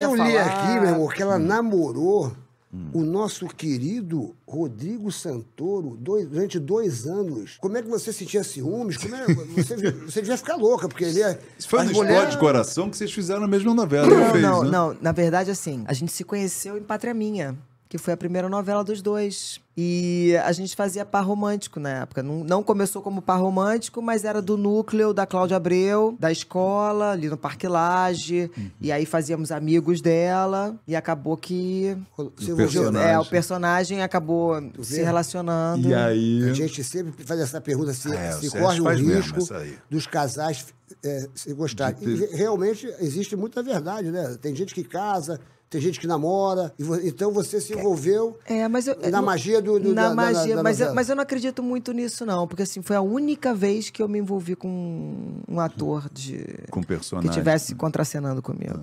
Eu li aqui, meu amor, que ela hum. namorou hum. o nosso querido Rodrigo Santoro dois, durante dois anos. Como é que você sentia ciúmes? Como é, você, você devia ficar louca, porque ele é. Isso foi um mulher... de Coração que vocês fizeram a mesma novela. Não, não, fez, não, né? não. Na verdade, assim, a gente se conheceu em Pátria Minha que foi a primeira novela dos dois. E a gente fazia par romântico na época. Não, não começou como par romântico, mas era do núcleo da Cláudia Abreu, da escola, ali no Parque Laje. Uhum. E aí fazíamos amigos dela. E acabou que. O, o personagem. É, o personagem acabou se relacionando. E aí. A gente sempre faz essa pergunta se, é, se corre o risco dos casais é, se gostarem. Ter... Realmente existe muita verdade, né? Tem gente que casa tem gente que namora. então você se envolveu é, eu, na magia do, do na da, magia, da, da, mas, eu, mas eu não acredito muito nisso não, porque assim foi a única vez que eu me envolvi com um ator de com personagem que tivesse contracenando comigo.